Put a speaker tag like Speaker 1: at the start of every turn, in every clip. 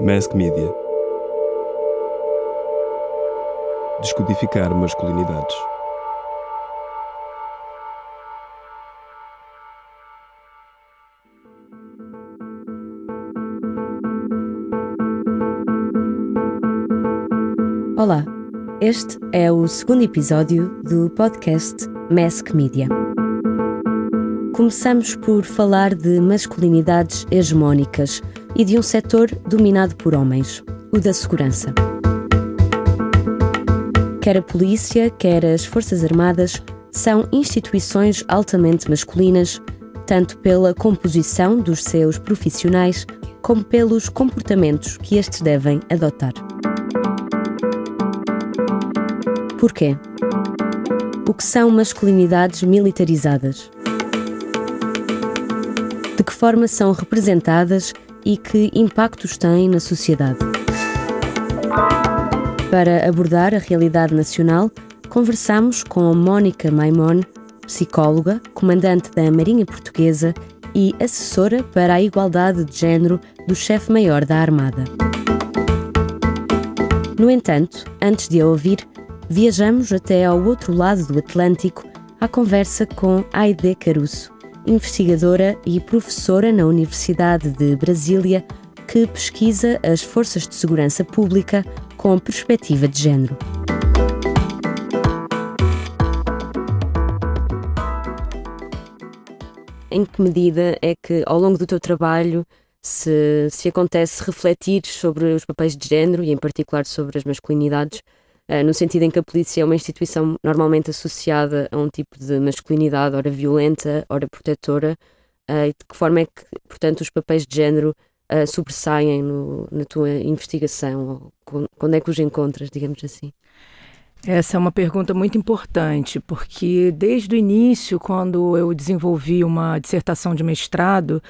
Speaker 1: Mask Media. Descodificar masculinidades. Olá, este é o segundo episódio do podcast Mask Media. Começamos por falar de masculinidades hegemónicas e de um setor dominado por homens, o da segurança. Quer a polícia, quer as Forças Armadas, são instituições altamente masculinas, tanto pela composição dos seus profissionais como pelos comportamentos que estes devem adotar. Porquê? O que são masculinidades militarizadas? De que forma são representadas e que impactos têm na sociedade. Para abordar a realidade nacional, conversamos com Mónica Maimon, psicóloga, comandante da Marinha Portuguesa e assessora para a igualdade de género do chefe-maior da Armada. No entanto, antes de a ouvir, viajamos até ao outro lado do Atlântico à conversa com Aide Caruso, investigadora e professora na Universidade de Brasília, que pesquisa as forças de segurança pública com perspectiva de género. Em que medida é que, ao longo do teu trabalho, se, se acontece refletir sobre os papéis de género e, em particular, sobre as masculinidades, eh, no sentido em que a polícia é uma instituição normalmente associada a um tipo de masculinidade, ora violenta, ora protetora, eh, e de que forma é que, portanto, os papéis de género uh, sobressaem no, na tua investigação? Ou quando é que os encontras, digamos assim?
Speaker 2: Essa é uma pergunta muito importante, porque desde o início, quando eu desenvolvi uma dissertação de mestrado,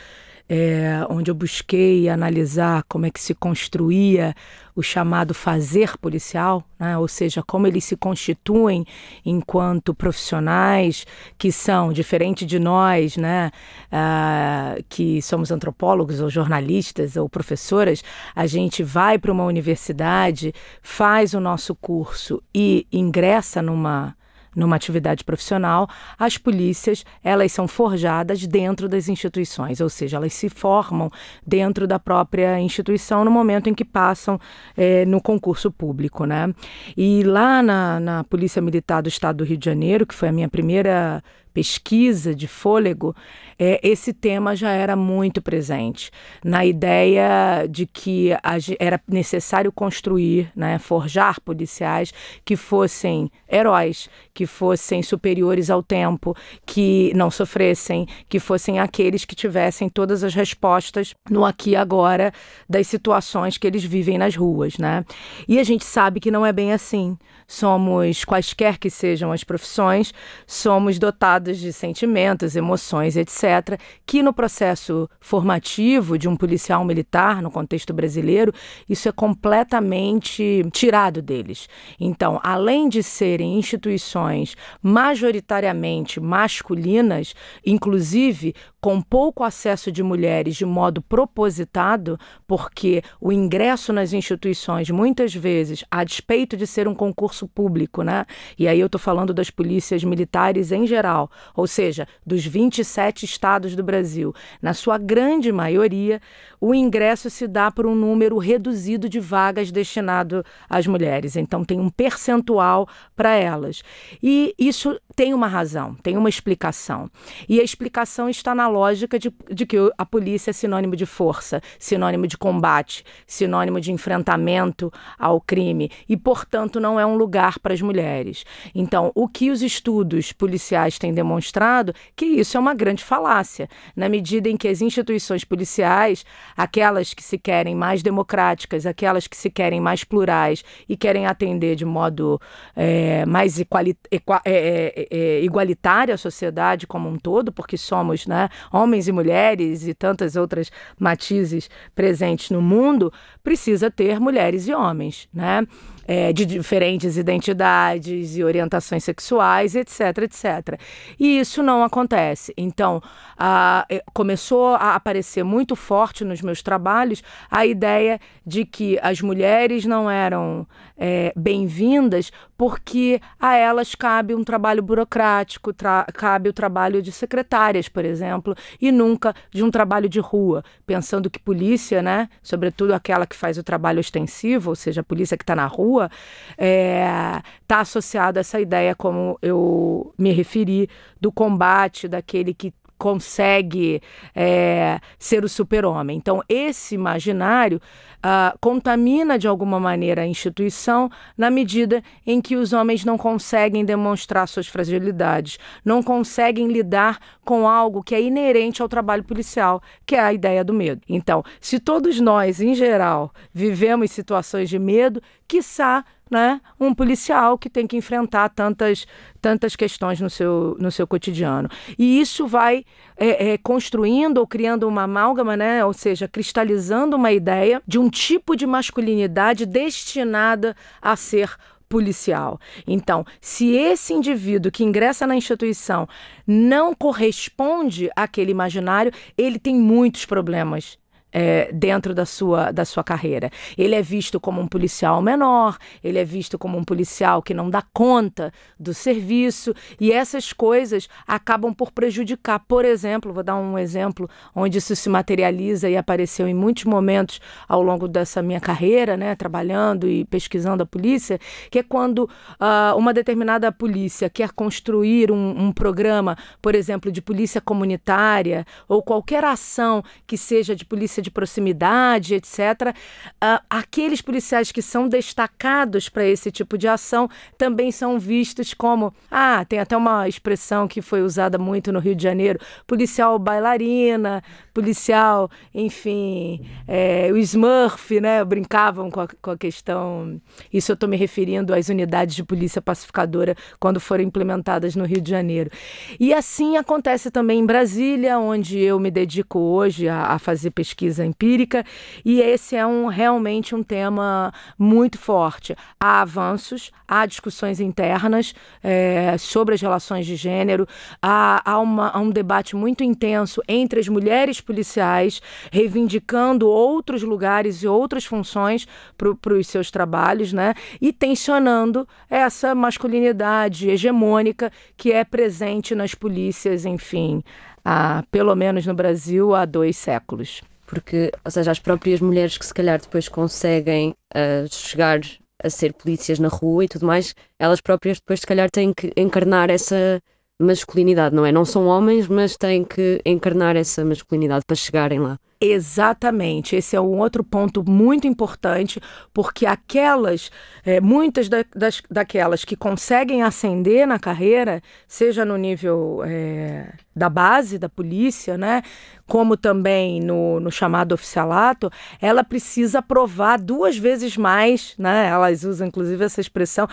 Speaker 2: é, onde eu busquei analisar como é que se construía o chamado fazer policial, né? ou seja, como eles se constituem enquanto profissionais que são diferente de nós, né? Ah, que somos antropólogos ou jornalistas ou professoras, a gente vai para uma universidade, faz o nosso curso e ingressa numa numa atividade profissional, as polícias, elas são forjadas dentro das instituições, ou seja, elas se formam dentro da própria instituição no momento em que passam é, no concurso público, né? E lá na, na Polícia Militar do Estado do Rio de Janeiro, que foi a minha primeira pesquisa de fôlego, é, esse tema já era muito presente. Na ideia de que era necessário construir, né, forjar policiais que fossem heróis, que fossem superiores ao tempo, que não sofressem, que fossem aqueles que tivessem todas as respostas no aqui e agora das situações que eles vivem nas ruas. Né? E a gente sabe que não é bem assim. Somos, quaisquer que sejam as profissões, somos dotados carregados de sentimentos, emoções, etc., que no processo formativo de um policial militar, no contexto brasileiro, isso é completamente tirado deles. Então, além de serem instituições majoritariamente masculinas, inclusive com pouco acesso de mulheres de modo propositado, porque o ingresso nas instituições, muitas vezes, a despeito de ser um concurso público, né? E aí eu estou falando das polícias militares em geral, ou seja, dos 27 estados do Brasil, na sua grande maioria, o ingresso se dá por um número reduzido de vagas destinado às mulheres. Então, tem um percentual para elas. E isso tem uma razão, tem uma explicação. E a explicação está na lógica de, de que a polícia é sinônimo de força, sinônimo de combate, sinônimo de enfrentamento ao crime e, portanto, não é um lugar para as mulheres. Então, o que os estudos policiais têm demonstrado que isso é uma grande falácia, na medida em que as instituições policiais, aquelas que se querem mais democráticas, aquelas que se querem mais plurais e querem atender de modo é, mais equali, é, é, é, igualitária a sociedade como um todo, porque somos né, homens e mulheres e tantas outras matizes presentes no mundo, precisa ter mulheres e homens. Né? é, de diferentes identidades e orientações sexuais, etc, etc. E isso não acontece. Então, a, é, começou a aparecer muito forte nos meus trabalhos a ideia de que as mulheres não eram é, bem-vindas porque a elas cabe um trabalho burocrático, tra cabe o trabalho de secretárias, por exemplo, e nunca de um trabalho de rua, pensando que polícia, né, sobretudo aquela que faz o trabalho ostensivo, ou seja, a polícia que está na rua, rua, está é, tá associado a essa ideia, como eu me referi, do combate daquele que consegue é, ser o super-homem. Então, esse imaginário uh, contamina de alguma maneira a instituição na medida em que os homens não conseguem demonstrar suas fragilidades, não conseguem lidar com algo que é inerente ao trabalho policial, que é a ideia do medo. Então, se todos nós, em geral, vivemos situações de medo, quiçá né, um policial que tem que enfrentar tantas, tantas questões no seu, no seu cotidiano. E isso vai é, é, construindo ou criando uma amálgama, né, ou seja, cristalizando uma ideia de um tipo de masculinidade destinada a ser policial. Então, se esse indivíduo que ingressa na instituição não corresponde àquele imaginário, ele tem muitos problemas é, dentro da sua, da sua carreira. Ele é visto como um policial menor, ele é visto como um policial que não dá conta do serviço, e essas coisas acabam por prejudicar. Por exemplo, vou dar um exemplo onde isso se materializa e apareceu em muitos momentos ao longo dessa minha carreira, né, trabalhando e pesquisando a polícia, que é quando uh, uma determinada polícia quer construir um, um programa, por exemplo, de polícia comunitária ou qualquer ação que seja de polícia de proximidade, etc. Uh, ah, aqueles policiais que são destacados para esse tipo de ação também são vistos como. Ah, tem até uma expressão que foi usada muito no Rio de Janeiro: policial bailarina, policial, enfim, é, o Smurf, né? Brincavam com a, com a questão. Isso eu estou me referindo às unidades de polícia pacificadora quando foram implementadas no Rio de Janeiro. E assim acontece também em Brasília, onde eu me dedico hoje a, a fazer pesquisa pesquisa empírica, e esse é um, realmente um tema muito forte. Há avanços, há discussões internas é, sobre as relações de gênero, há, há, uma, há um debate muito intenso entre as mulheres policiais, reivindicando outros lugares e outras funções para os seus trabalhos, né? E tensionando essa masculinidade hegemônica que é presente nas polícias, enfim, há, pelo menos no Brasil, há dois
Speaker 1: séculos porque, ou seja, as próprias mulheres que se calhar depois conseguem uh, chegar a ser polícias na rua e tudo mais, elas próprias depois se calhar têm que encarnar essa masculinidade, não é? Não são homens, mas têm que encarnar essa masculinidade para chegarem lá.
Speaker 2: Exatamente, esse é um outro ponto muito importante, porque aquelas, é, muitas da, das, daquelas que conseguem ascender na carreira, seja no nível. É da base da polícia, né? Como também no, no, chamado oficialato, ela precisa provar duas vezes mais, né? Elas usam inclusive essa expressão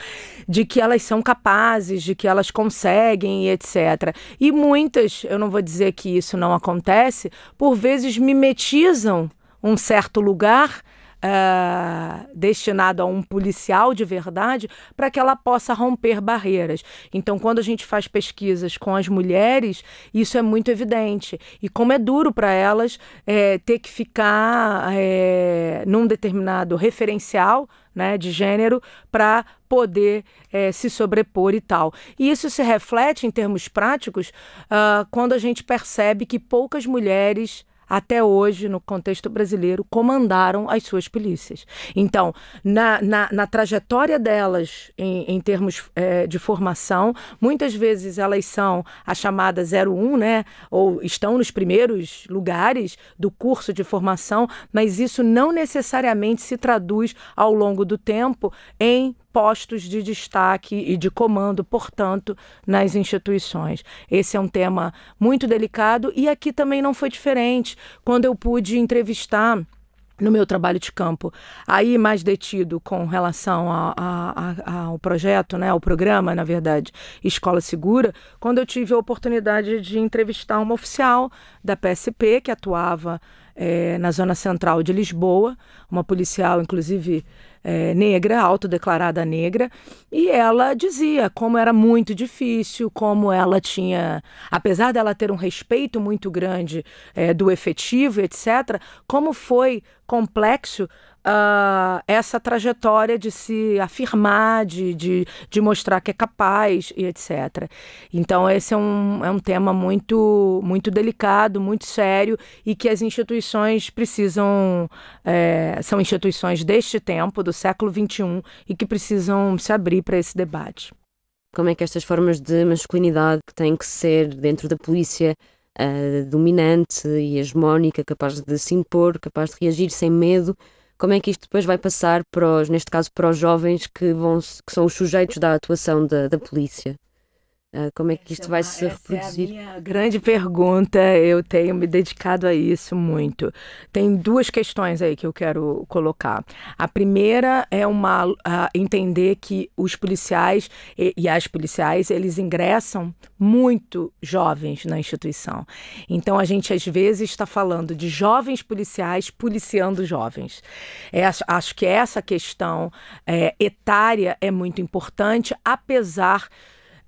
Speaker 2: de que elas são capazes, de que elas conseguem e etc. E muitas, eu não vou dizer que isso não acontece, por vezes mimetizam um certo lugar uh, destinado a um policial de verdade para que ela possa romper barreiras. Então, quando a gente faz pesquisas com as mulheres, isso é muito evidente. E como é duro para elas é, ter que ficar é, num determinado referencial né, de gênero para poder é, se sobrepor e tal. E isso se reflete em termos práticos uh, quando a gente percebe que poucas mulheres até hoje, no contexto brasileiro, comandaram as suas polícias. Então, na, na, na trajetória delas, em, em termos é, de formação, muitas vezes elas são a chamada 01, né? Ou estão nos primeiros lugares do curso de formação, mas isso não necessariamente se traduz ao longo do tempo em postos de destaque e de comando, portanto, nas instituições. Esse é um tema muito delicado e aqui também não foi diferente. Quando eu pude entrevistar no meu trabalho de campo. Aí, mais detido com relação a, a, a, ao projeto, né, ao programa, na verdade, Escola Segura, quando eu tive a oportunidade de entrevistar uma oficial da PSP que atuava é, na zona central de Lisboa, uma policial, inclusive, é, negra, autodeclarada negra, e ela dizia como era muito difícil, como ela tinha, apesar dela ter um respeito muito grande é, do efetivo, etc., como foi complexo uh, essa trajetória de se afirmar, de, de, de, mostrar que é capaz e etc. Então, esse é um, é um tema muito, muito delicado, muito sério e que as instituições precisam. É, são instituições deste tempo, do século XXI, e que precisam se abrir para esse debate.
Speaker 1: Como é que estas formas de masculinidade que têm que ser dentro da polícia uh, dominante e hegemónica, capaz de se impor, capaz de reagir sem medo, como é que isto depois vai passar para os, neste caso, para os jovens que, vão, que são os sujeitos da atuação da, da polícia? Ah, como é que isto é vai se reproduzir? Essa é a minha grande pergunta. Eu tenho me dedicado a isso
Speaker 2: muito. Tem duas questões aí que eu quero colocar. A primeira é uma entender que os policiais e, e as policiais eles ingressam muito jovens na instituição. Então a gente às vezes está falando de jovens policiais policiando jovens. É, acho que essa questão é, etária é muito importante, apesar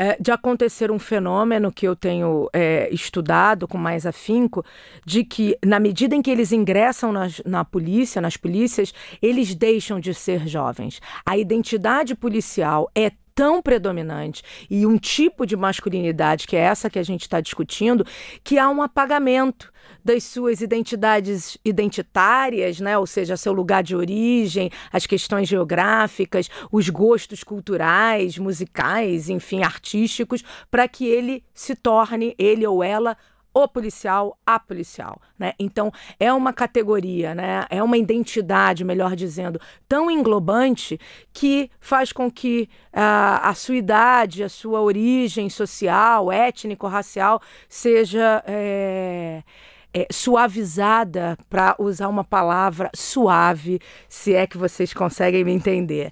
Speaker 2: é, de acontecer um fenômeno que eu tenho é, estudado com mais afinco, de que na medida em que eles ingressam na, na polícia, nas polícias, eles deixam de ser jovens. A identidade policial é tão predominante e um tipo de masculinidade, que é essa que a gente está discutindo, que há um apagamento das suas identidades identitárias, né? ou seja, seu lugar de origem, as questões geográficas, os gostos culturais, musicais, enfim, artísticos, para que ele se torne, ele ou ela, o policial, a policial, né? Então é uma categoria, né? É uma identidade, melhor dizendo, tão englobante que faz com que uh, a sua idade, a sua origem social, étnico, racial seja é é, suavizada, para usar uma palavra suave, se é que vocês conseguem me entender.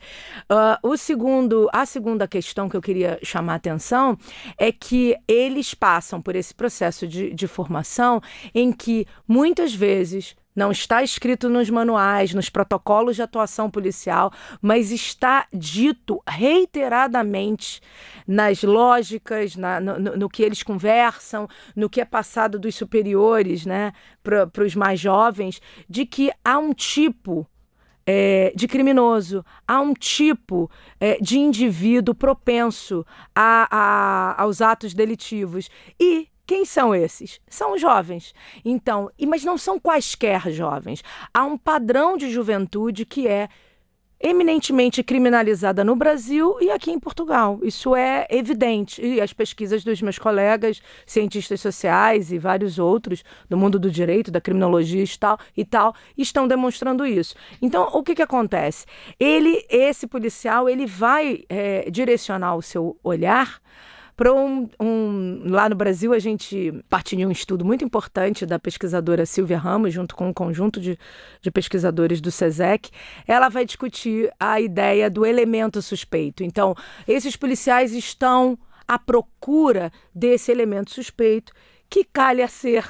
Speaker 2: Uh, o segundo, a segunda questão que eu queria chamar a atenção é que eles passam por esse processo de, de formação em que muitas vezes não está escrito nos manuais, nos protocolos de atuação policial, mas está dito reiteradamente nas lógicas, na, no, no, que eles conversam, no que é passado dos superiores né, para os mais jovens, de que há um tipo é, de criminoso, há um tipo é, de indivíduo propenso a, a, aos atos delitivos. E quem são esses? São jovens. Então, mas não são quaisquer jovens. Há um padrão de juventude que é eminentemente criminalizada no Brasil e aqui em Portugal. Isso é evidente. E as pesquisas dos meus colegas, cientistas sociais e vários outros do mundo do direito, da criminologia e tal, e tal estão demonstrando isso. Então, o que, que acontece? Ele, esse policial, ele vai é, direcionar o seu olhar para um, um, Lá no Brasil, a gente partiu de um estudo muito importante da pesquisadora Silvia Ramos, junto com um conjunto de, de pesquisadores do SESEC. Ela vai discutir a ideia do elemento suspeito. Então, esses policiais estão à procura desse elemento suspeito que calha ser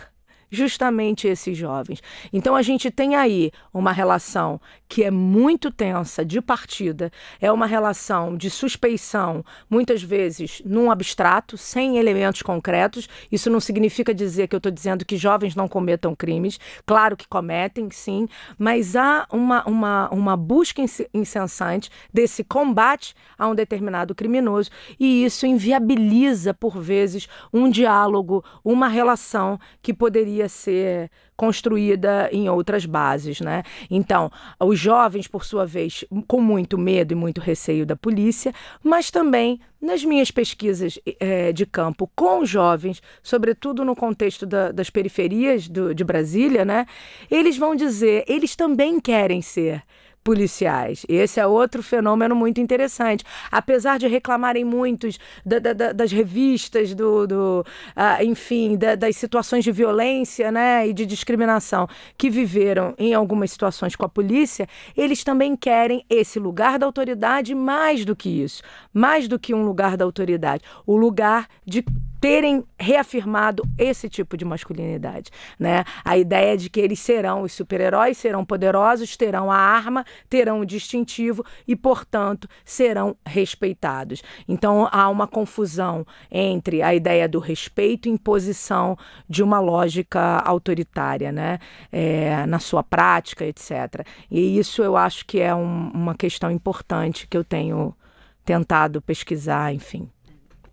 Speaker 2: justamente esses jovens. Então a gente tem aí uma relação que é muito tensa de partida, é uma relação de suspeição, muitas vezes num abstrato, sem elementos concretos. Isso não significa dizer que eu estou dizendo que jovens não cometam crimes, claro que cometem, sim, mas há uma, uma, uma busca incessante desse combate a um determinado criminoso e isso inviabiliza, por vezes, um diálogo, uma relação que poderia ser construída em outras bases, né? Então, os jovens, por sua vez, com muito medo e muito receio da polícia, mas também nas minhas pesquisas é, de campo com jovens, sobretudo no contexto da, das periferias do, de Brasília, né? Eles vão dizer, eles também querem ser policiais. Esse é outro fenômeno muito interessante. Apesar de reclamarem muitos da, da, das revistas, do, do uh, enfim, da, das situações de violência né, e de discriminação que viveram em algumas situações com a polícia, eles também querem esse lugar da autoridade mais do que isso, mais do que um lugar da autoridade, o lugar de terem reafirmado esse tipo de masculinidade, né? A ideia de que eles serão os super-heróis, serão poderosos, terão a arma, terão o distintivo e, portanto, serão respeitados. Então há uma confusão entre a ideia do respeito e imposição de uma lógica autoritária, né? É, na sua prática, etc. E isso eu acho que é um, uma questão importante
Speaker 1: que eu tenho tentado pesquisar, enfim.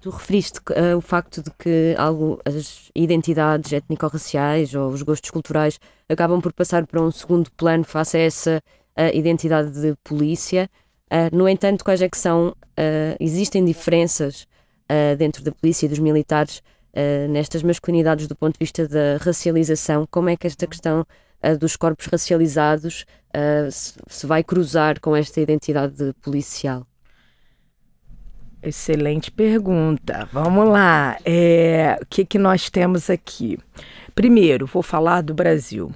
Speaker 1: Tu referiste uh, o facto de que algo, as identidades étnico-raciais ou os gostos culturais acabam por passar para um segundo plano face a essa uh, identidade de polícia. Uh, no entanto, quais é que são? existem diferenças dentro da polícia e dos militares nestas masculinidades do ponto de vista da racialização? Como é que esta questão dos corpos racializados se, se vai cruzar com esta identidade policial? Excelente pergunta. Vamos lá.
Speaker 2: É, o que, que nós temos aqui? Primeiro, vou falar do Brasil.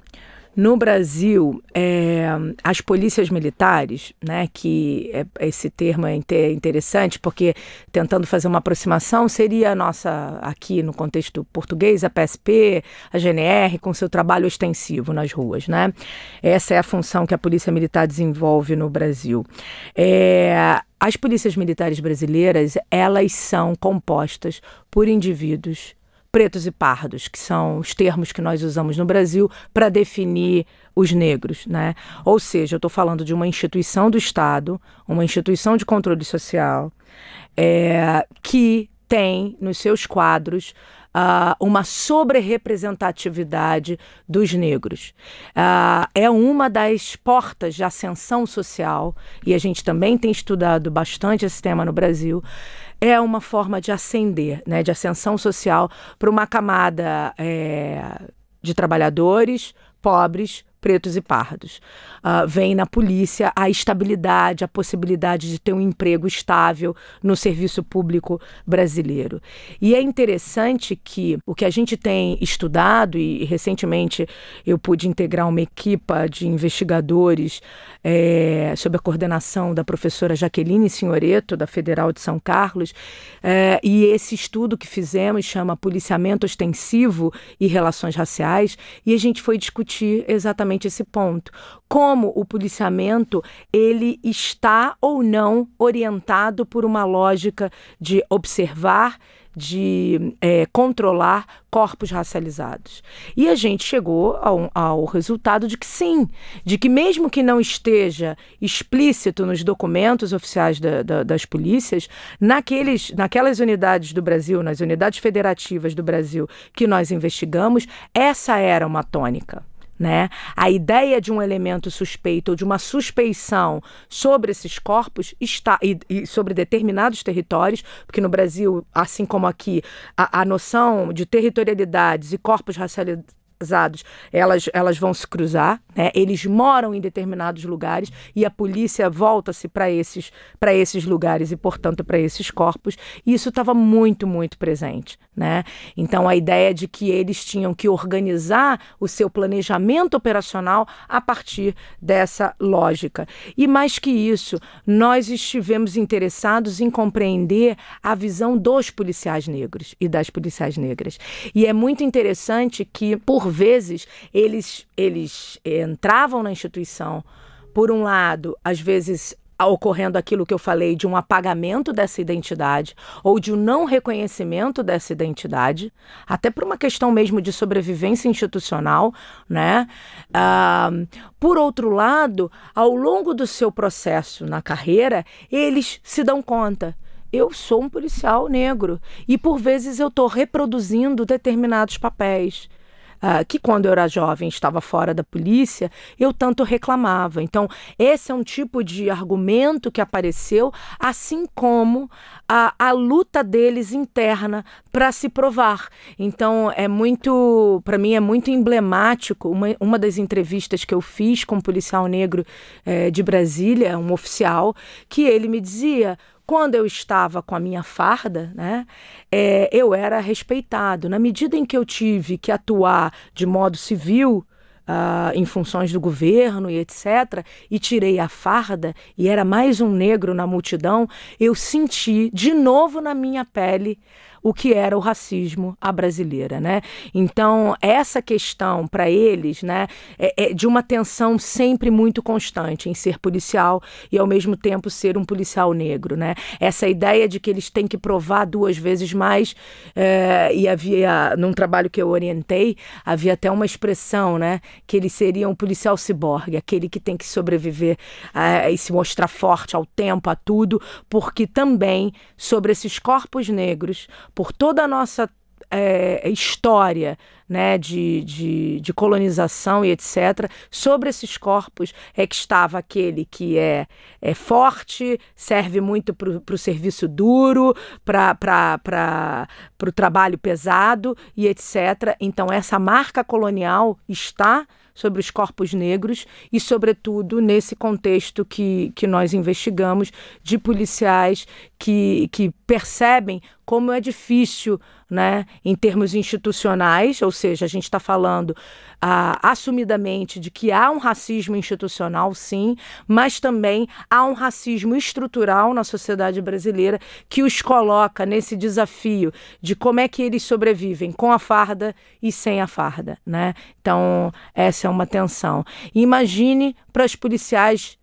Speaker 2: No Brasil, é, as polícias militares, né, que é, esse termo é interessante, porque tentando fazer uma aproximação, seria a nossa, aqui no contexto português, a PSP, a GNR, com seu trabalho extensivo nas ruas. Né? Essa é a função que a polícia militar desenvolve no Brasil. É, as polícias militares brasileiras, elas são compostas por indivíduos pretos e pardos, que são os termos que nós usamos no Brasil para definir os negros, né? Ou seja, eu estou falando de uma instituição do Estado, uma instituição de controle social, é, que tem nos seus quadros uh, uma sobre-representatividade dos negros. Uh, é uma das portas de ascensão social, e a gente também tem estudado bastante esse tema no Brasil, é uma forma de ascender, né, de ascensão social para uma camada é, de trabalhadores pobres, pretos e pardos. Uh, vem na polícia a estabilidade, a possibilidade de ter um emprego estável no serviço público brasileiro. E é interessante que o que a gente tem estudado, e recentemente eu pude integrar uma equipa de investigadores é, sob a coordenação da professora Jaqueline Senhoreto, da Federal de São Carlos, é, e esse estudo que fizemos chama Policiamento Ostensivo e Relações Raciais, e a gente foi discutir exatamente exatamente esse ponto. Como o policiamento ele está ou não orientado por uma lógica de observar, de é, controlar corpos racializados. E a gente chegou ao, ao, resultado de que sim, de que mesmo que não esteja explícito nos documentos oficiais da, da, das polícias, naqueles, naquelas unidades do Brasil, nas unidades federativas do Brasil que nós investigamos, essa era uma tônica. Né? A ideia de um elemento suspeito ou de uma suspeição sobre esses corpos está e, e sobre determinados territórios, porque no Brasil, assim como aqui, a, a noção de territorialidades e corpos racializados casados, elas, elas vão se cruzar, né? Eles moram em determinados lugares e a polícia volta-se para esses para esses lugares e, portanto, para esses corpos. E isso estava muito, muito presente, né? Então a ideia de que eles tinham que organizar o seu planejamento operacional a partir dessa lógica. E mais que isso, nós estivemos interessados em compreender a visão dos policiais negros e das policiais negras. E é muito interessante que por vezes, eles, eles eh, entravam na instituição, por um lado, às vezes ocorrendo aquilo que eu falei de um apagamento dessa identidade ou de um não reconhecimento dessa identidade, até por uma questão mesmo de sobrevivência institucional, né? Ah, por outro lado, ao longo do seu processo na carreira, eles se dão conta. Eu sou um policial negro e por vezes eu estou reproduzindo determinados papéis uh, que quando eu era jovem estava fora da polícia, eu tanto reclamava. Então, esse é um tipo de argumento que apareceu, assim como a, a luta deles interna para se provar. Então, é muito, para mim, é muito emblemático uma, uma das entrevistas que eu fiz com um policial negro eh, de Brasília, um oficial, que ele me dizia quando eu estava com a minha farda, né, é, eu era respeitado. Na medida em que eu tive que atuar de modo civil, Uh, em funções do governo e etc., e tirei a farda e era mais um negro na multidão, eu senti de novo na minha pele o que era o racismo à brasileira, né? Então essa questão para eles, né, é, é de uma tensão sempre muito constante em ser policial e ao mesmo tempo ser um policial negro, né? Essa ideia de que eles têm que provar duas vezes mais é, e havia num trabalho que eu orientei havia até uma expressão, né, que ele seria um policial ciborgue, aquele que tem que sobreviver é, e se mostrar forte ao tempo, a tudo, porque também sobre esses corpos negros por toda a nossa é, história né, de, de, de, colonização e etc., sobre esses corpos é que estava aquele que é, é forte, serve muito para o serviço duro, para o trabalho pesado e etc. Então, essa marca colonial está sobre os corpos negros e, sobretudo, nesse contexto que, que nós investigamos de policiais que, que percebem como é difícil, né, em termos institucionais, ou seja, a gente está falando ah, assumidamente de que há um racismo institucional, sim, mas também há um racismo estrutural na sociedade brasileira que os coloca nesse desafio de como é que eles sobrevivem com a farda e sem a farda, né? Então, essa é uma tensão. Imagine para as policiais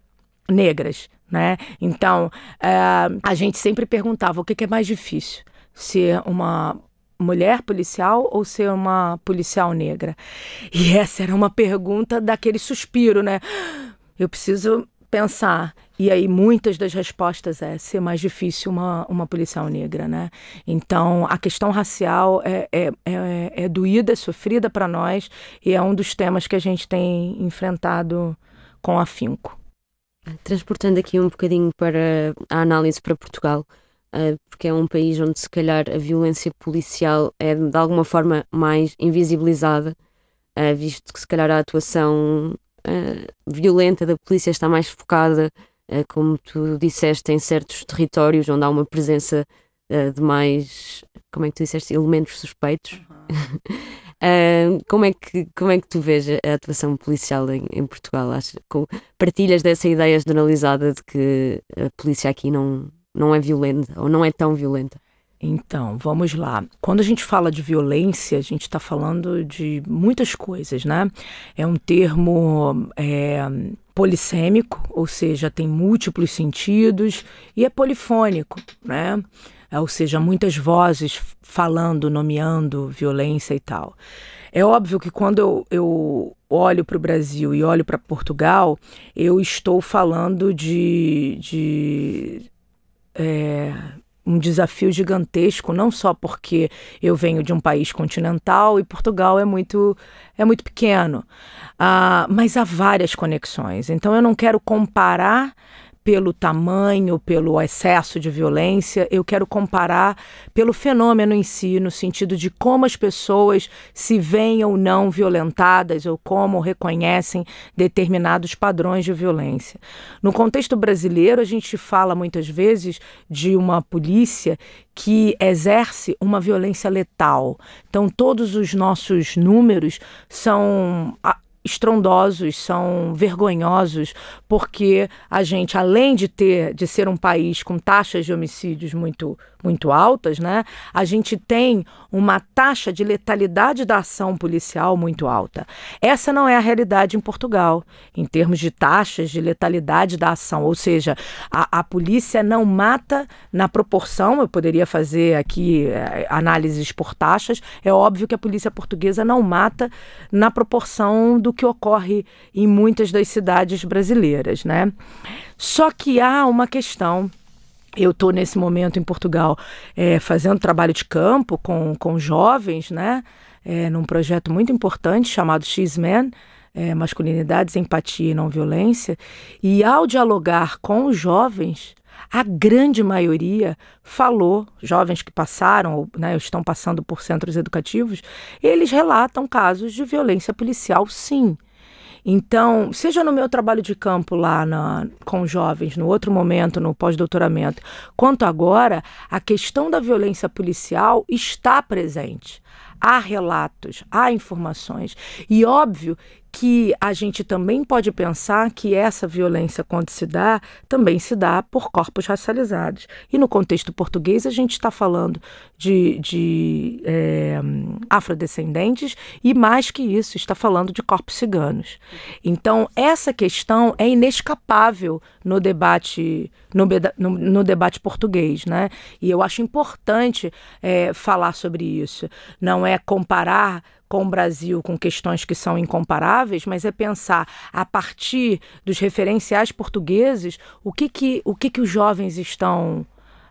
Speaker 2: negras, né? Então, é, a gente sempre perguntava o que, que é mais difícil, ser uma mulher policial ou ser uma policial negra? E essa era uma pergunta daquele suspiro, né? Eu preciso pensar. E aí muitas das respostas é ser mais difícil uma, uma policial negra, né? Então a questão racial é, é, é, é doída, é sofrida para nós e é um dos temas que a gente tem enfrentado com afinco.
Speaker 1: Transportando aqui um bocadinho para a análise para Portugal, eh, porque é um país onde se calhar a violência policial é de alguma forma mais invisibilizada, eh, visto que se calhar a atuação eh, violenta da polícia está mais focada, como tu disseste, em certos territórios onde há uma presença de mais, como é que tu disseste, elementos suspeitos. Uhum. Uh, como, é que, como é que tu vês a atuação policial em, em Portugal? Acho, com, partilhas dessa ideia generalizada de que a polícia aqui não, não é violenta ou não é tão violenta? Então, vamos lá. Quando a gente
Speaker 2: fala de violência, a gente está falando de muitas coisas, né? É um termo é, polissêmico, ou seja, tem múltiplos sentidos, e é polifônico, né? É, ou seja, muitas vozes falando, nomeando violência e tal. É óbvio que quando eu, eu olho para o Brasil e olho para Portugal, eu estou falando de, de é, um desafio gigantesco, não só porque eu venho de um país continental e Portugal é muito, é muito pequeno, ah, mas há várias conexões. Então eu não quero comparar pelo tamanho, pelo excesso de violência, eu quero comparar pelo fenômeno em si, no sentido de como as pessoas se veem ou não violentadas ou como reconhecem determinados padrões de violência. No contexto brasileiro, a gente fala muitas vezes de uma polícia que exerce uma violência letal. Então, todos os nossos números são estrondosos, são vergonhosos, porque a gente, além de ter de ser um país com taxas de homicídios muito muito altas, né? A gente tem uma taxa de letalidade da ação policial muito alta. Essa não é a realidade em Portugal, em termos de taxas de letalidade da ação, ou seja, a, a polícia não mata na proporção, eu poderia fazer aqui é, análises por taxas, é óbvio que a polícia portuguesa não mata na proporção do que ocorre em muitas das cidades brasileiras, né? Só que há uma questão eu estou nesse momento em Portugal é, fazendo trabalho de campo com, com jovens, né? É, num projeto muito importante chamado X-Men, é, Masculinidades, Empatia e Não Violência. E ao dialogar com os jovens, a grande maioria falou, jovens que passaram ou né, estão passando por centros educativos, eles relatam casos de violência policial, sim então, seja no meu trabalho de campo lá na, com jovens, no outro momento, no pós-doutoramento, quanto agora, a questão da violência policial está presente há relatos, há informações. E óbvio que a gente também pode pensar que essa violência, quando se dá, também se dá por corpos racializados. E no contexto português, a gente está falando de, de é, afrodescendentes e, mais que isso, está falando de corpos ciganos. Então, essa questão é inescapável no debate no, no, no debate português, né? E eu acho importante é, falar sobre isso. Não é comparar com o Brasil com questões que são incomparáveis, mas é pensar a partir dos referenciais portugueses o que que, o que, que os jovens estão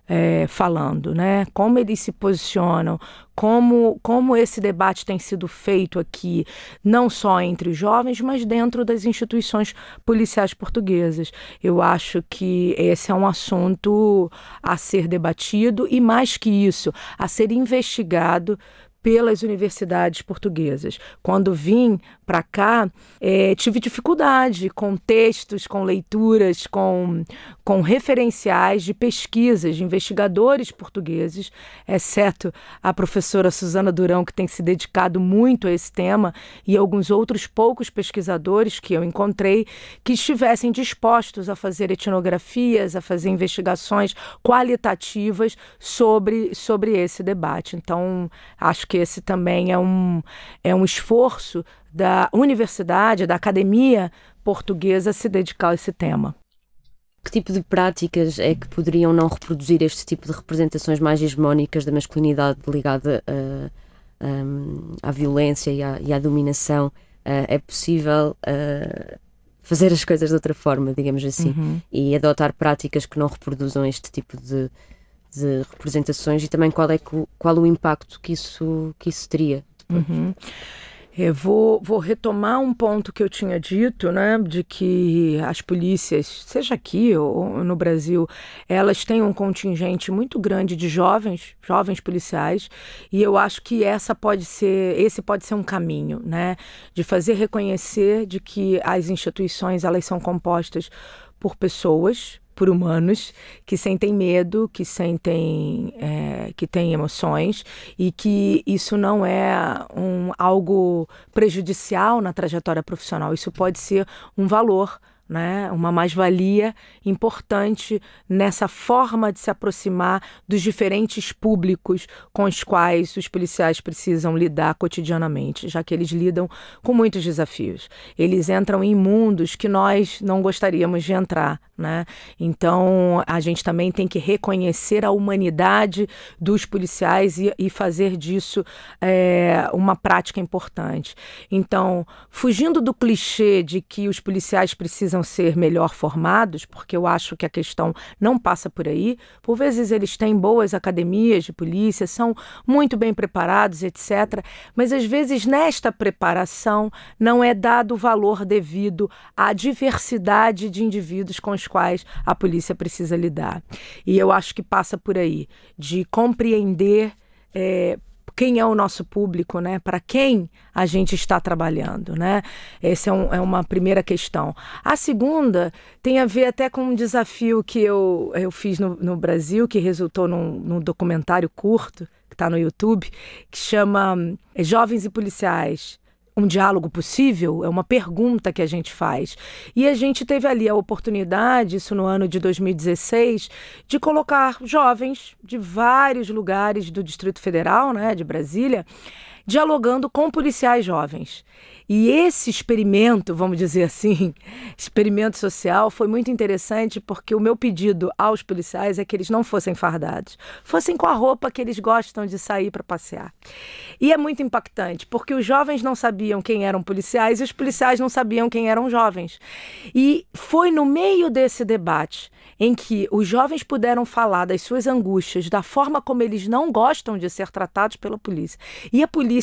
Speaker 2: é, falando, né? Como eles se posicionam, como, como esse debate tem sido feito aqui, não só entre os jovens, mas dentro das instituições policiais portuguesas. Eu acho que esse é um assunto a ser debatido e, mais que isso, a ser investigado pelas universidades portuguesas. Quando vim para cá, é, tive dificuldade com textos, com leituras, com, com referenciais de pesquisas de investigadores portugueses, exceto a professora Suzana Durão, que tem se dedicado muito a esse tema, e alguns outros poucos pesquisadores que eu encontrei que estivessem dispostos a fazer etnografias, a fazer investigações qualitativas sobre, sobre esse debate. Então, acho acho que esse também é um, é um esforço da universidade, da academia portuguesa se dedicar a esse
Speaker 1: tema. Que tipo de práticas é que poderiam não reproduzir este tipo de representações mais hegemónicas da masculinidade ligada a, ah, a, ah, à violência e à, e à dominação? Uh, é possível uh, fazer as coisas de outra forma, digamos assim, uhum. e adotar práticas que não reproduzam este tipo de, de representações e também qual é que, qual o impacto que isso que isso teria.
Speaker 2: Uhum. Eu vou, vou retomar um ponto que eu tinha dito, né, de que as polícias, seja aqui ou no Brasil, elas têm um contingente muito grande de jovens, jovens policiais, e eu acho que essa pode ser, esse pode ser um caminho, né, de fazer reconhecer de que as instituições elas são compostas por pessoas, por humanos que sentem medo, que sentem, é, que têm emoções e que isso não é um, algo prejudicial na trajetória profissional. Isso pode ser um valor né? uma mais-valia importante nessa forma de se aproximar dos diferentes públicos com os quais os policiais precisam lidar cotidianamente, já que eles lidam com muitos desafios. Eles entram em mundos que nós não gostaríamos de entrar. Né? Então, a gente também tem que reconhecer a humanidade dos policiais e, e fazer disso é, uma prática importante. Então, fugindo do clichê de que os policiais precisam precisam ser melhor formados, porque eu acho que a questão não passa por aí. Por vezes eles têm boas academias de polícia, são muito bem preparados, etc. Mas às vezes nesta preparação não é dado o valor devido à diversidade de indivíduos com os quais a polícia precisa lidar. E eu acho que passa por aí, de compreender. É, quem é o nosso público, né? Para quem a gente está trabalhando, né? Essa é, um, é, uma primeira questão. A segunda tem a ver até com um desafio que eu, eu fiz no, no Brasil, que resultou num, num documentário curto que está no YouTube, que chama eh, Jovens e Policiais um diálogo possível? É uma pergunta que a gente faz. E a gente teve ali a oportunidade, isso no ano de 2016, de colocar jovens de vários lugares do Distrito Federal, né, de Brasília, dialogando com policiais jovens. E esse experimento, vamos dizer assim, experimento social, foi muito interessante porque o meu pedido aos policiais é que eles não fossem fardados, fossem com a roupa que eles gostam de sair para passear. E é muito impactante porque os jovens não sabiam quem eram policiais e os policiais não sabiam quem eram jovens. E foi no meio desse debate em que os jovens puderam falar das suas angústias, da forma como eles não gostam de ser tratados pela polícia. E a polícia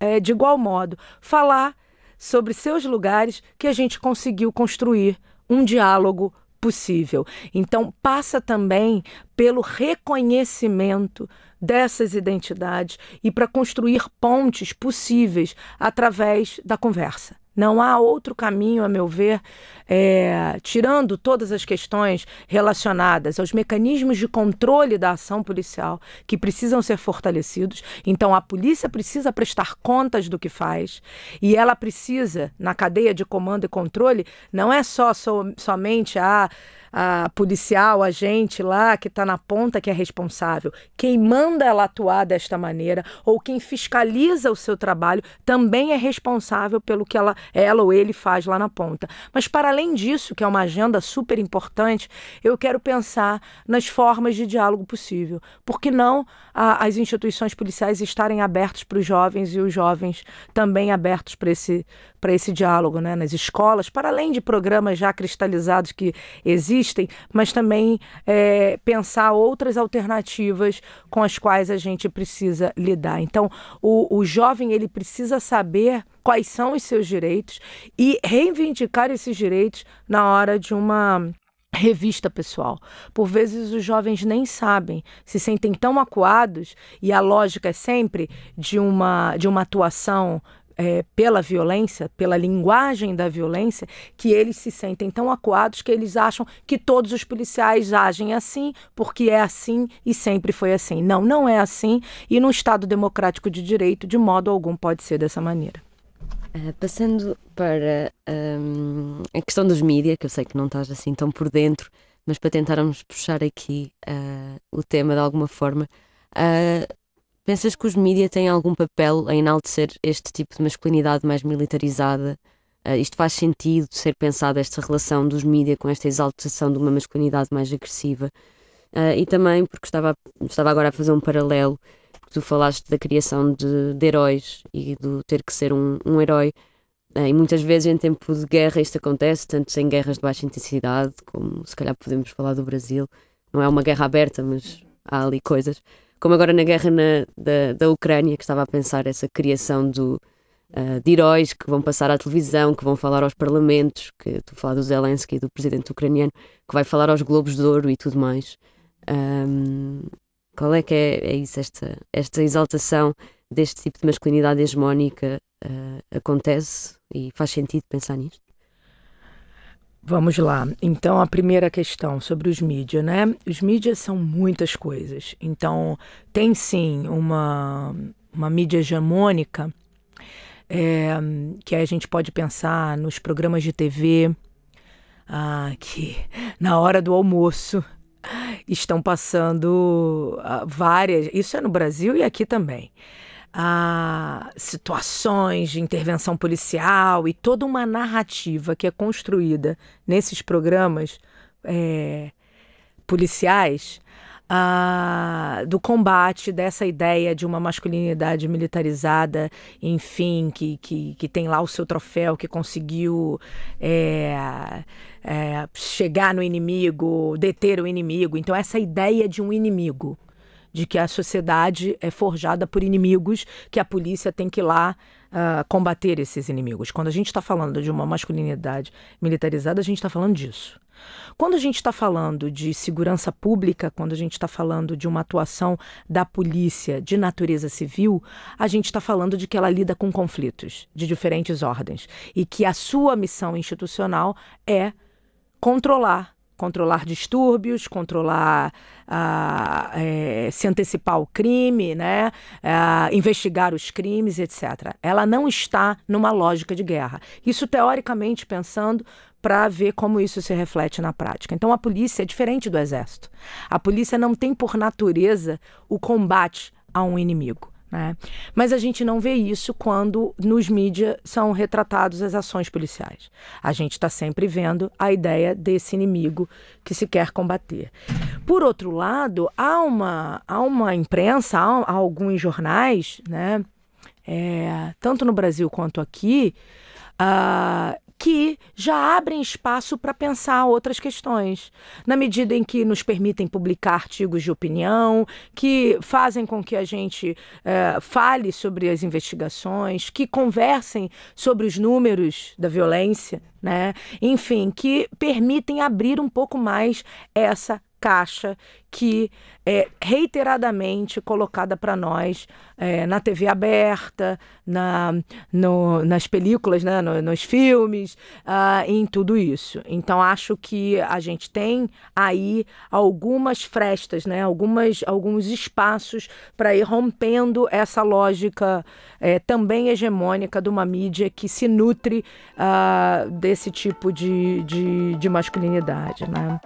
Speaker 2: é, de igual modo, falar sobre seus lugares que a gente conseguiu construir um diálogo possível. Então, passa também pelo reconhecimento dessas identidades e para construir pontes possíveis através da conversa. Não há outro caminho, a meu ver, é, tirando todas as questões relacionadas aos mecanismos de controle da ação policial que precisam ser fortalecidos. Então, a polícia precisa prestar contas do que faz e ela precisa, na cadeia de comando e controle, não é só somente a ah, a policial, a gente lá que está na ponta que é responsável. Quem manda ela atuar desta maneira ou quem fiscaliza o seu trabalho também é responsável pelo que ela, ela ou ele faz lá na ponta. Mas para além disso, que é uma agenda super importante, eu quero pensar nas formas de diálogo possível. Por que não a, as instituições policiais estarem abertas para os jovens e os jovens também abertos para esse para esse diálogo né, nas escolas, para além de programas já cristalizados que existem, mas também é, pensar outras alternativas com as quais a gente precisa lidar. Então, o, o jovem ele precisa saber quais são os seus direitos e reivindicar esses direitos na hora de uma revista pessoal. Por vezes os jovens nem sabem, se sentem tão acuados e a lógica é sempre de uma de uma atuação é, pela violência, pela linguagem da violência, que eles se sentem tão acuados que eles acham que todos os policiais agem assim, porque é assim e sempre foi assim. Não, não é assim. E num Estado democrático de direito, de modo algum, pode ser dessa maneira.
Speaker 1: Uh, passando para um, a questão dos mídias, que eu sei que não estás assim tão por dentro, mas para tentarmos puxar aqui uh, o tema de alguma forma, uh, Pensas que os mídias têm algum papel em enaltecer este tipo de masculinidade mais militarizada? Uh, isto faz sentido de ser pensada esta relação dos mídias com esta exaltação de uma masculinidade mais agressiva? Uh, e também porque estava, estava agora a fazer um paralelo, porque tu falaste da criação de, de heróis e do ter que ser um, um herói. Uh, e muitas vezes em tempo de guerra isto acontece, tanto em guerras de baixa intensidade, como se calhar podemos falar do Brasil. Não é uma guerra aberta, mas há ali coisas como agora na guerra na, da, da Ucrânia, que estava a pensar essa criação do, uh, de heróis que vão passar à televisão, que vão falar aos parlamentos, que estou a falar do Zelensky, do presidente ucraniano, que vai falar aos Globos de Ouro e tudo mais. Um, qual é que é, é isso, esta, esta exaltação deste tipo de masculinidade hegemónica uh, acontece e faz sentido pensar nisto?
Speaker 2: Vamos lá. Então, a primeira questão sobre os mídias, né? Os mídias são muitas coisas. Então, tem sim uma, uma mídia hegemônica, é, que a gente pode pensar nos programas de TV, ah, que na hora do almoço estão passando ah, várias. Isso é no Brasil e aqui também a situações de intervenção policial e toda uma narrativa que é construída nesses programas é, policiais a, do combate dessa ideia de uma masculinidade militarizada, enfim, que, que, que tem lá o seu troféu, que conseguiu é, é, chegar no inimigo, deter o inimigo. Então, essa ideia de um inimigo de que a sociedade é forjada por inimigos, que a polícia tem que ir lá uh, combater esses inimigos. Quando a gente está falando de uma masculinidade militarizada, a gente está falando disso. Quando a gente está falando de segurança pública, quando a gente está falando de uma atuação da polícia de natureza civil, a gente está falando de que ela lida com conflitos de diferentes ordens e que a sua missão institucional é controlar controlar distúrbios, controlar, ah, é, se antecipar o crime, né? Ah, investigar os crimes, etc. Ela não está numa lógica de guerra. Isso teoricamente pensando para ver como isso se reflete na prática. Então a polícia é diferente do exército. A polícia não tem por natureza o combate a um inimigo. Né? Mas a gente não vê isso quando nos mídias são retratadas as ações policiais. A gente está sempre vendo a ideia desse inimigo que se quer combater. Por outro lado, há uma, há uma imprensa, há, há alguns jornais, né? É, tanto no Brasil quanto aqui, uh, que já abrem espaço para pensar outras questões, na medida em que nos permitem publicar artigos de opinião, que fazem com que a gente é, fale sobre as investigações, que conversem sobre os números da violência, né? enfim, que permitem abrir um pouco mais essa caixa que é reiteradamente colocada para nós é, na TV aberta, na, no, nas películas, né, no, nos filmes, uh, em tudo isso. Então, acho que a gente tem aí algumas frestas, né, algumas, alguns espaços para ir rompendo essa lógica é, também hegemônica de uma mídia que se nutre uh, desse tipo de, de, de masculinidade. Né?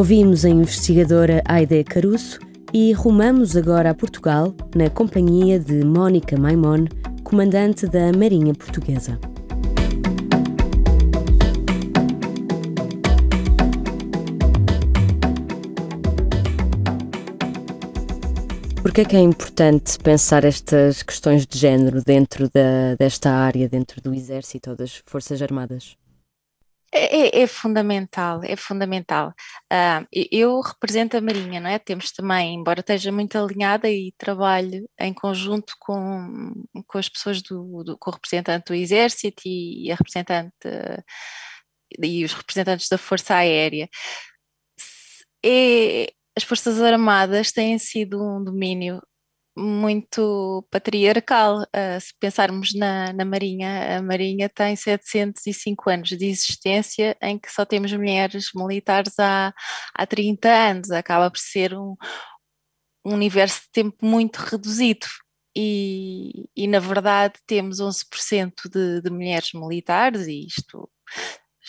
Speaker 1: Ouvimos a investigadora Aide Caruso e rumamos agora a Portugal na companhia de Mónica Maimon, comandante da Marinha Portuguesa. que é que é importante pensar estas questões de género dentro da, desta área, dentro do Exército ou das Forças Armadas?
Speaker 3: É, é, é, fundamental, é fundamental. Uh, eu represento a Marinha, não é? Temos também, embora esteja muito alinhada e trabalho em conjunto com, com as pessoas do, do com o representante do Exército e a representante e os representantes da Força Aérea. É, as Forças Armadas têm sido um domínio muito patriarcal. Uh, se pensarmos na, na, Marinha, a Marinha tem 705 anos de existência, em que só temos mulheres militares há, há 30 anos. Acaba por ser um, um universo de tempo muito reduzido. E, e na verdade temos 11% de, de mulheres militares, e isto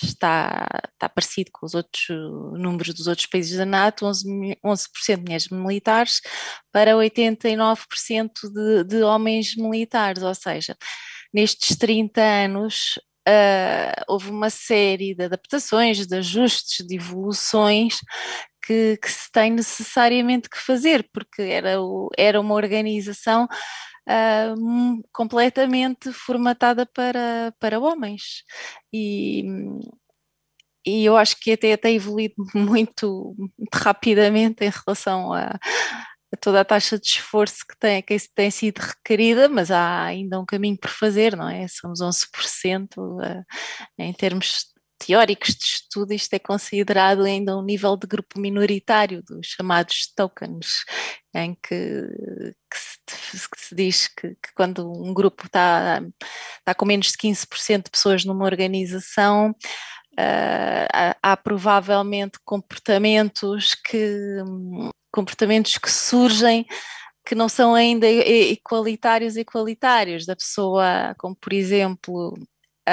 Speaker 3: está, está parecido com os outros eh, números dos outros países da NATO, 11%, 11 de mulheres militares para 89% de, de homens militares, ou seja, nestes 30 anos uh, houve uma série de adaptações, de ajustes, de evoluções que, que se tem necessariamente que fazer, porque era, o, era uma organização uh, completamente formatada para, para homens. E, e eu acho que até tem evoluído muito, muito rapidamente em relação a, a toda a taxa de esforço que tem, que tem sido requerida, mas há ainda um caminho por fazer, não é? Somos 11% uh, eh, em termos teóricos de estudo, isto é considerado ainda um nível de grupo minoritário, dos chamados tokens, em que, que se que se diz que, que quando um grupo está, está com menos de 15% de pessoas numa organização, Uh, há provavelmente comportamentos que comportamentos que surgem que não são ainda equalitários e da pessoa, como por exemplo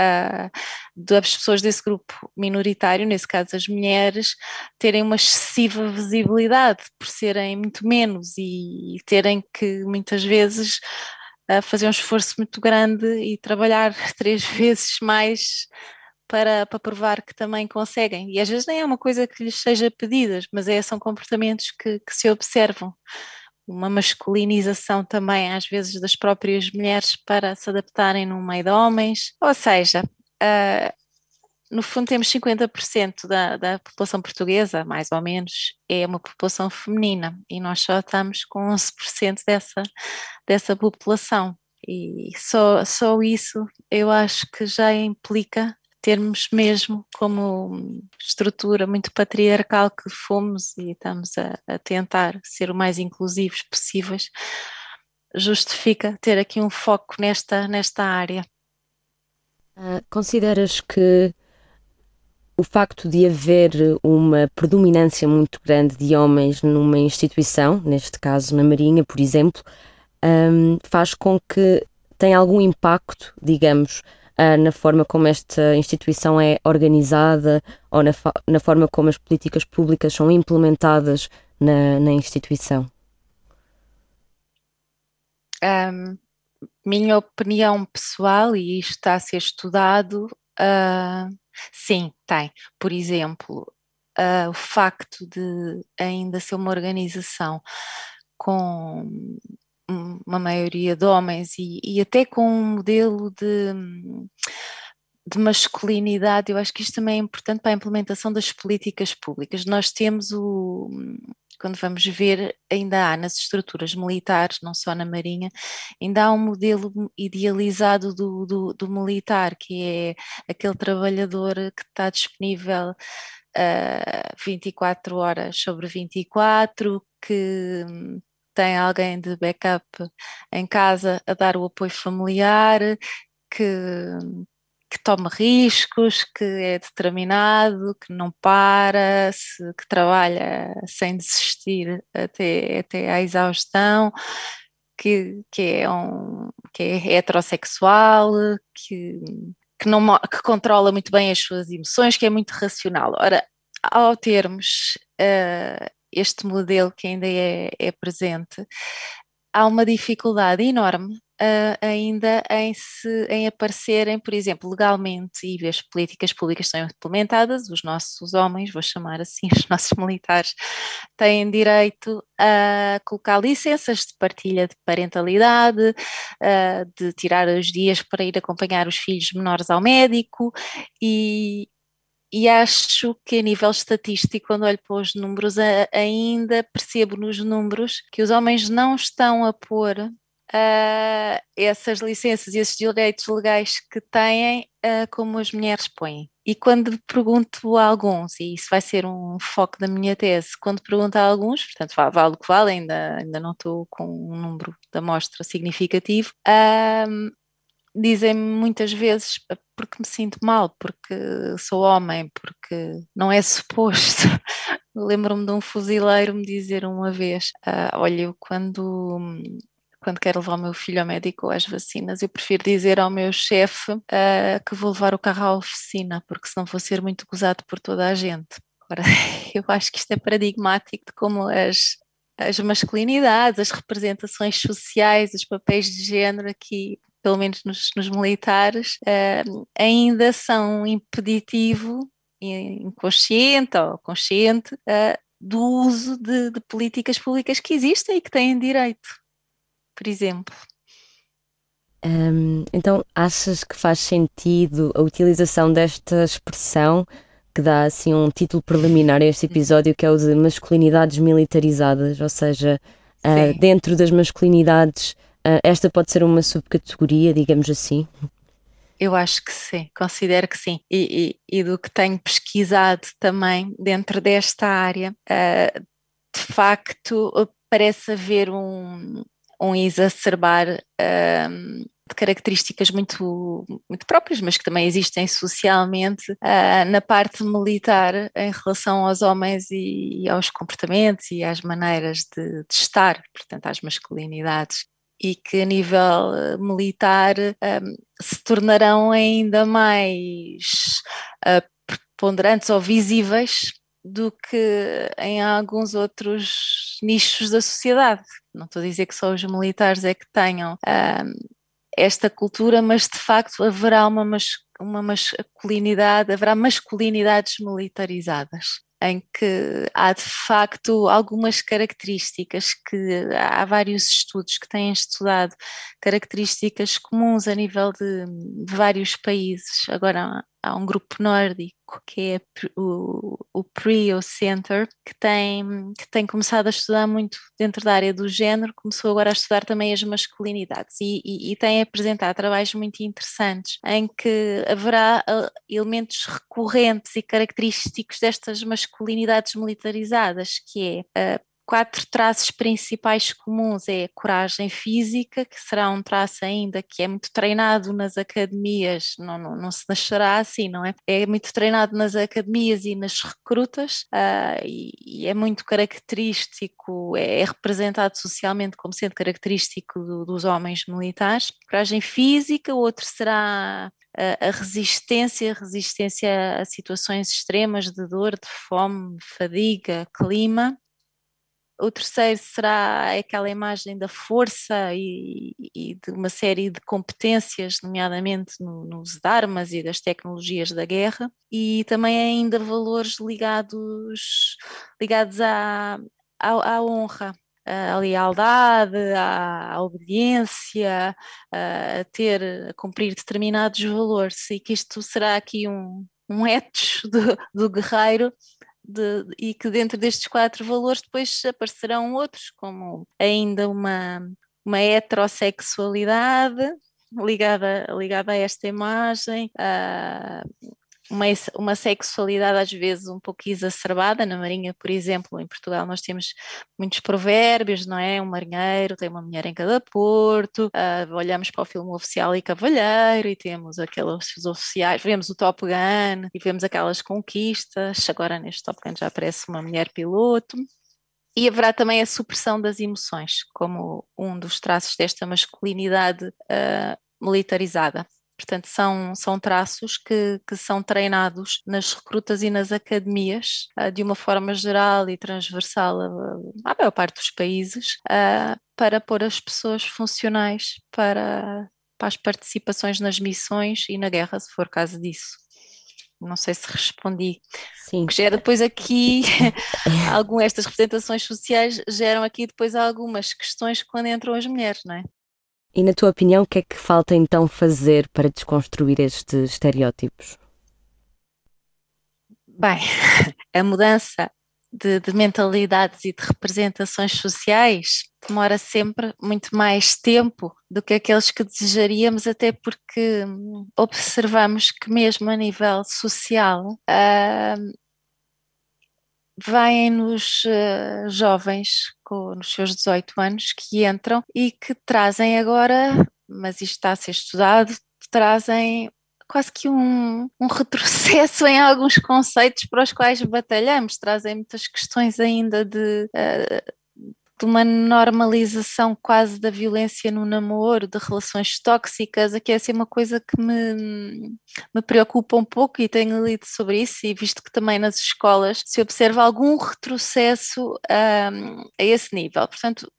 Speaker 3: ah, das pessoas desse grupo minoritário, nesse caso as mulheres, terem uma excessiva visibilidade por serem muito menos e, e terem que muitas vezes uh, fazer um esforço muito grande e trabalhar três vezes mais para, para provar que também conseguem. E às vezes nem é uma coisa que lhes seja pedida, mas é, são comportamentos que, que se observam uma masculinização também, às vezes, das próprias mulheres para se adaptarem num meio de homens. Ou seja, uh, no fundo temos 50% da, da população portuguesa, mais ou menos, é uma população feminina e nós só estamos com 11% dessa, dessa população. E só, só isso eu acho que já implica termos mesmo como estrutura muito patriarcal que fomos e estamos a, a tentar ser o mais inclusivos possíveis, justifica ter aqui um foco nesta, nesta área.
Speaker 1: Uh, consideras que o facto de haver uma predominância muito grande de homens numa instituição, neste caso na Marinha, por exemplo, um, ah, faz com que tenha algum impacto, digamos, uh, na forma como esta instituição é organizada ou na, na forma como as políticas públicas são implementadas na, na instituição?
Speaker 3: Um, minha opinião pessoal, e isto está a ser estudado, uh, sim, tem. Por exemplo, uh, o facto de ainda ser uma organização com uma maioria de homens e, e até com um modelo de, de masculinidade, eu acho que isto também é importante para a implementação das políticas públicas. Nós temos o, quando vamos ver, ainda há nas estruturas militares, não só na Marinha, ainda há um modelo idealizado do, do, do militar, que é aquele trabalhador que está disponível uh, ah, 24 horas sobre 24, que tem alguém de backup em casa a dar o apoio familiar, que, que toma riscos, que é determinado, que não para, se, que trabalha sem desistir até, até à exaustão, que, que, é um, que é heterossexual, que, que, não, que controla muito bem as suas emoções, que é muito racional. Ora, ao termos eh, este modelo que ainda é, é presente, há uma dificuldade enorme uh, ainda em, se, em aparecerem, por exemplo, legalmente e as políticas públicas são implementadas, os nossos homens, vou chamar assim, os nossos militares, têm direito a colocar licenças de partilha de parentalidade, uh, de tirar os dias para ir acompanhar os filhos menores ao médico e, e acho que a nível estatístico, quando olho para os números, ainda percebo nos números que os homens não estão a pôr uh, essas licenças e esses direitos legais que têm uh, como as mulheres põem. E quando pergunto a alguns, e isso vai ser um foco da minha tese, quando pergunto a alguns, portanto, vale o que vale, ainda, ainda não estou com um número da amostra significativo, um, ah, dizem-me muitas vezes ah, porque me sinto mal, porque sou homem, porque não é suposto. Lembro-me de um fuzileiro me dizer uma vez: ah, Olha, eu quando. Quando quero levar o meu filho ao médico ou às vacinas, eu prefiro dizer ao meu chefe ah, que vou levar o carro à oficina, porque senão vou ser muito gozado por toda a gente. Ora, eu acho que isto é paradigmático de como as, as masculinidades, as representações sociais, os papéis de género aqui pelo menos nos, nos militares, uh, ainda são impeditivo, inconsciente ou consciente, uh, do uso de, de, políticas públicas que existem e que têm direito, por exemplo.
Speaker 1: então, achas que faz sentido a utilização desta expressão que dá assim um título preliminar a este uhum. episódio, que é o de masculinidades militarizadas, ou seja, uh, dentro das masculinidades ah, esta pode ser uma subcategoria, digamos assim?
Speaker 3: Eu acho que sim, considero que sim. E, e, e do que tenho pesquisado também dentro desta área, uh, de facto, parece haver um, um exacerbar uh, de características muito, muito próprias, mas que também existem socialmente uh, na parte militar em relação aos homens e, e aos comportamentos e às maneiras de, de, estar, portanto, às masculinidades e que a nível eh, militar um, ehm, se tornarão ainda mais uh, preponderantes ou visíveis do que em alguns outros nichos da sociedade. Não estou a dizer que só os militares é que tenham uh, esta cultura, mas de facto haverá uma, mas, uma masculinidade, haverá masculinidades militarizadas em que há de facto algumas características que há vários estudos que têm estudado características comuns a nível de, de vários países. Agora há um grupo nórdico que é o, o PRIO Center, que tem, que tem começado a estudar muito dentro da área do género, começou agora a estudar também as masculinidades e, e, e tem apresentado trabalhos muito interessantes em que haverá ah, elementos recorrentes e característicos destas masculinidades militarizadas, que é, ah, quatro traços principais comuns é a coragem física, que será um traço ainda que é muito treinado nas academias, não, não, não se nascerá assim, não é? É muito treinado nas academias e nas recrutas uh, e, e, é muito característico, é, é, representado socialmente como sendo característico do, dos homens militares. Coragem física, o outro será a resistência, resistência a situações extremas de dor, de fome, fadiga, clima. O terceiro será aquela imagem da força e, e de uma série de competências, nomeadamente no, nos armas e das tecnologias da guerra, e também ainda valores ligados, ligados à, à, à honra, à lealdade, à, obediência, a ter, a cumprir determinados valores, e que isto será aqui um, um etos do, do guerreiro de, e que dentro destes quatro valores depois aparecerão outros, como ainda uma, uma heterossexualidade ligada, ligada a esta imagem, a, uma, uma sexualidade às vezes um pouco exacerbada. Na Marinha, por exemplo, em Portugal, nós temos muitos provérbios, não é? Um marinheiro tem uma mulher em cada porto, uh, olhamos para o filme Oficial e Cavalheiro e temos aqueles oficiais, vemos o Top Gun e vemos aquelas conquistas. Agora, neste Top Gun já aparece uma mulher piloto. E haverá também a supressão das emoções, como um dos traços desta masculinidade uh, militarizada. Portanto, são, são traços que, que são treinados nas recrutas e nas academias ah, de uma forma geral e transversal à maior parte dos países ah, para pôr as pessoas funcionais para, para as participações nas missões e na guerra, se for caso disso. Não sei se respondi. Sim. Que gera depois aqui algumas estas representações sociais geram aqui depois algumas questões quando entram as mulheres, não é?
Speaker 1: E na tua opinião, o que é que falta então fazer para desconstruir estes estereótipos?
Speaker 3: Bem, a mudança de, de, mentalidades e de representações sociais demora sempre muito mais tempo do que aqueles que desejaríamos, até porque hum, observamos que, mesmo a nível social, uh, vêm-nos uh, jovens com, nos seus 18 anos que entram e que trazem agora, mas isto está a ser estudado, trazem quase que um, um, retrocesso em alguns conceitos para os quais batalhamos, trazem muitas questões ainda de, eh, de uma normalização quase da violência no namoro, de relações tóxicas, aqui é assim uma coisa que me, me preocupa um pouco e tenho lido sobre isso e visto que também nas escolas se observa algum retrocesso um, a esse nível. Portanto,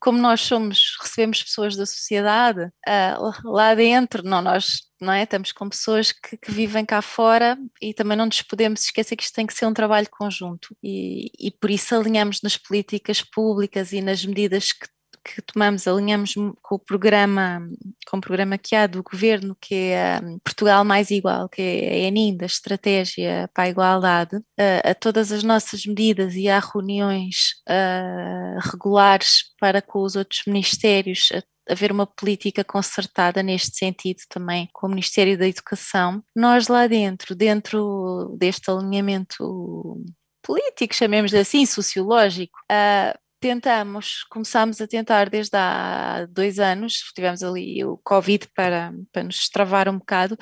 Speaker 3: como nós somos, recebemos pessoas da sociedade uh, lá dentro, não, nós não é? estamos com pessoas que, que, vivem cá fora e também não nos podemos esquecer que isto tem que ser um trabalho conjunto e, e por isso alinhamos nas políticas públicas e nas medidas que que tomamos, alinhamos com o programa, com o programa que há do governo, que é hum, Portugal Mais Igual, que é, é a ENIN da Estratégia para a Igualdade, a, a todas as nossas medidas e há reuniões a, regulares para com os outros ministérios, a, haver uma política concertada neste sentido também com o Ministério da Educação. Nós lá dentro, dentro deste alinhamento político, chamemos assim, sociológico, tentamos, começámos a tentar desde há dois anos, tivemos ali o Covid para, para nos travar um bocado,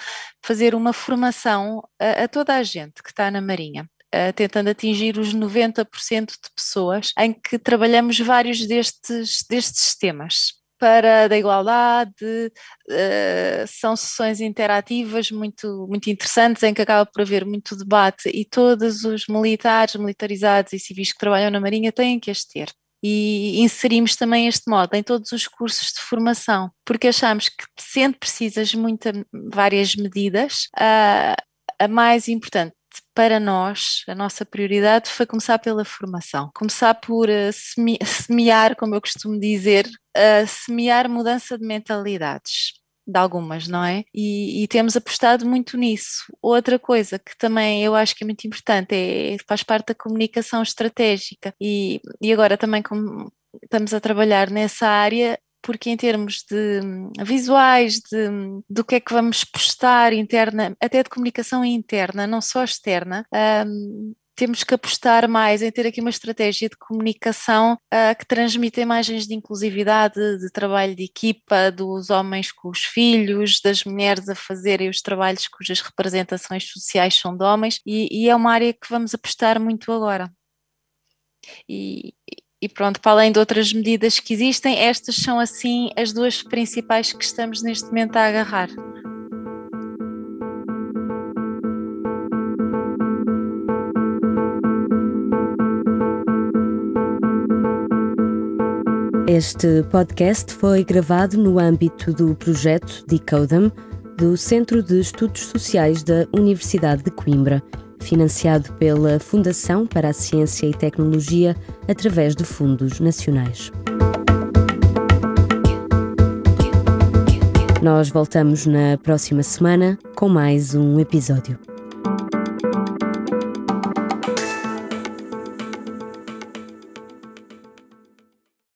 Speaker 3: fazer uma formação a, a toda a gente que está na Marinha. Uh, tentando atingir os 90% de pessoas, em que trabalhamos vários destes, destes temas. Para da igualdade, uh, são sessões interativas muito, muito interessantes, em que acaba por haver muito debate e todos os militares, militarizados e civis que trabalham na Marinha têm que as ter e inserimos também este modo em todos os cursos de formação, porque achamos que sendo precisas muita, várias medidas, a, ah, a mais importante para nós, a nossa prioridade foi começar pela formação, começar por ah, semear, como eu costumo dizer, ah, semear mudança de mentalidades de algumas, não é? E, e, temos apostado muito nisso. Outra coisa que também eu acho que é muito importante é faz parte da comunicação estratégica e, e agora também como estamos a trabalhar nessa área porque em termos de visuais, de, do que é que vamos postar interna, até de comunicação interna, não só externa, um, temos que apostar mais em ter aqui uma estratégia de comunicação uh, que transmita imagens de inclusividade, de trabalho de equipa, dos homens com os filhos, das mulheres a fazerem os trabalhos cujas representações sociais são de homens, e, e é uma área que vamos apostar muito agora. E, e pronto, para além de outras medidas que existem, estas são assim as duas principais que estamos neste momento a agarrar.
Speaker 1: Este podcast foi gravado no âmbito do projeto Decodem do Centro de Estudos Sociais da Universidade de Coimbra, financiado pela Fundação para a Ciência e Tecnologia através de fundos nacionais. Nós voltamos na próxima semana com mais um episódio.